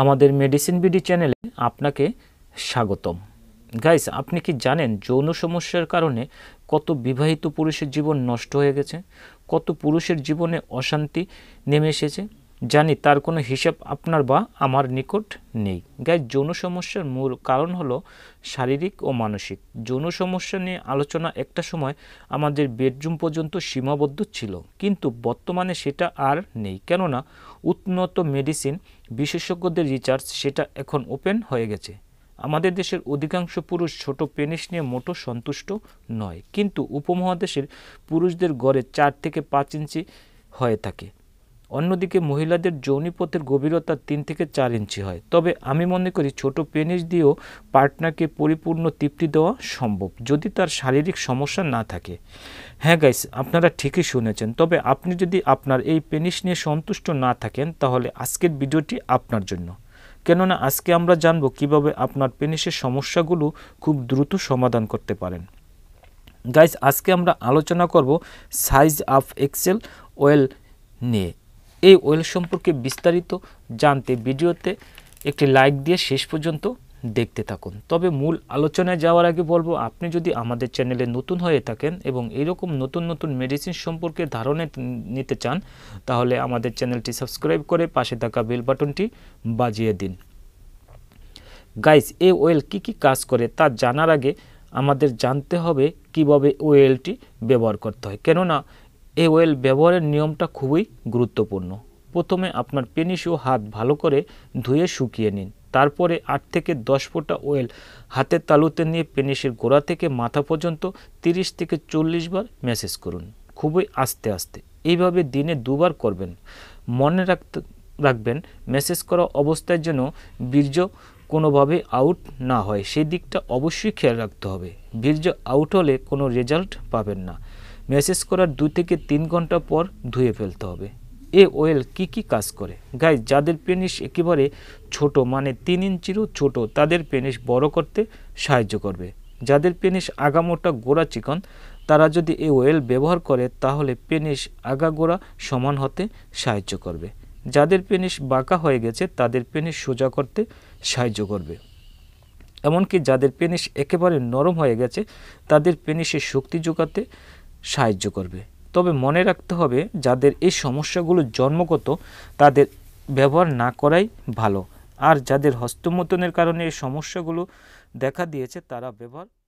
আমাদের medicine BD চ্যানেলে আপনাকে স্বাগতম গাইস আপনি কি জানেন যৌন সমস্যার কারণে কত বিবাহিত পুরুষের জীবন নষ্ট হয়ে গেছে কত পুরুষের জীবনে অশান্তি নেমে এসেছে জানি তার কোনো হিসাব আপনার বা আমার নিকট নেই গায়ে যৌন সমস্যার মূল কারণ হলো শারীরিক ও মানসিক যৌন সমস্যা নিয়ে আলোচনা একটা সময় আমাদের বেডরুম পর্যন্ত সীমাবদ্ধ ছিল কিন্তু বর্তমানে সেটা আর নেই কেননা উন্নত মেডিসিন বিশেষজ্ঞদের রিচার্জ সেটা এখন ওপেন হয়ে গেছে আমাদের দেশের অধিকাংশ পুরুষ ছোট পেনিস নিয়ে মোটো সন্তুষ্ট নয় কিন্তু উপমহাদেশের পুরুষদের গড়ে চার থেকে পাঁচ ইঞ্চি হয়ে থাকে অন্যদিকে মহিলাদের যৌনিপথের গভীরতা তিন থেকে চার ইঞ্চি হয় তবে আমি মনে করি ছোট পেনিস দিয়েও পার্টনারকে পরিপূর্ণ তৃপ্তি দেওয়া সম্ভব যদি তার শারীরিক সমস্যা না থাকে হ্যাঁ গাইস আপনারা ঠিকই শুনেছেন তবে আপনি যদি আপনার এই পেনিস নিয়ে সন্তুষ্ট না থাকেন তাহলে আজকের ভিডিওটি আপনার জন্য কেননা আজকে আমরা জানব কিভাবে আপনার পেনিসের সমস্যাগুলো খুব দ্রুত সমাধান করতে পারেন গাইস আজকে আমরা আলোচনা করব সাইজ আপ এক্সেল ওয়েল নিয়ে এই ওয়েল সম্পর্কে বিস্তারিত জানতে ভিডিওতে একটি লাইক দিয়ে শেষ পর্যন্ত দেখতে থাকুন তবে মূল আলোচনায় যাওয়ার আগে বলবো আপনি যদি আমাদের চ্যানেলে নতুন হয়ে থাকেন এবং এরকম নতুন নতুন মেডিসিন সম্পর্কে ধারণা নিতে চান তাহলে আমাদের চ্যানেলটি সাবস্ক্রাইব করে পাশে থাকা বেল বাটনটি বাজিয়ে দিন গাইস এই ওয়েল কি কি কাজ করে তা জানার আগে আমাদের জানতে হবে কিভাবে ওয়েলটি ব্যবহার করতে হয় কেননা এই ওয়েল ব্যবহারের নিয়মটা খুবই গুরুত্বপূর্ণ প্রথমে আপনার পেনিস ও হাত ভালো করে ধুয়ে শুকিয়ে নিন তারপরে আট থেকে দশ ফোঁটা ওয়েল হাতের তালুতে নিয়ে পেনিসের গোড়া থেকে মাথা পর্যন্ত 30 থেকে চল্লিশ বার ম্যাসেজ করুন খুবই আস্তে আস্তে এইভাবে দিনে দুবার করবেন মনে রাখতে রাখবেন মেসেজ করা অবস্থায় যেন বীর্য কোনোভাবে আউট না হয় সেই দিকটা অবশ্যই খেয়াল রাখতে হবে বীর্য আউট হলে কোনো রেজাল্ট পাবেন না মেসেজ করার দুই থেকে তিন ঘন্টা পর ধুয়ে ফেলতে হবে এ ওয়েল কি কি কাজ করে গাই যাদের পেনিস একেবারে ছোট মানে তিন ইঞ্চিরও ছোট তাদের পেনিস বড় করতে সাহায্য করবে যাদের পেনিস আগামোটা গোড়া চিকন তারা যদি এ ওয়েল ব্যবহার করে তাহলে পেনিস আগাগোড়া সমান হতে সাহায্য করবে যাদের পেনিস বাঁকা হয়ে গেছে তাদের পেনিস সোজা করতে সাহায্য করবে এমনকি যাদের পেনিস একেবারে নরম হয়ে গেছে তাদের পেনিসে শক্তি জোগাতে সাহায্য করবে তবে মনে রাখতে হবে যাদের এই সমস্যাগুলো জন্মগত তাদের ব্যবহার না করাই ভালো আর যাদের হস্তমতনের কারণে এই সমস্যাগুলো দেখা দিয়েছে তারা ব্যবহার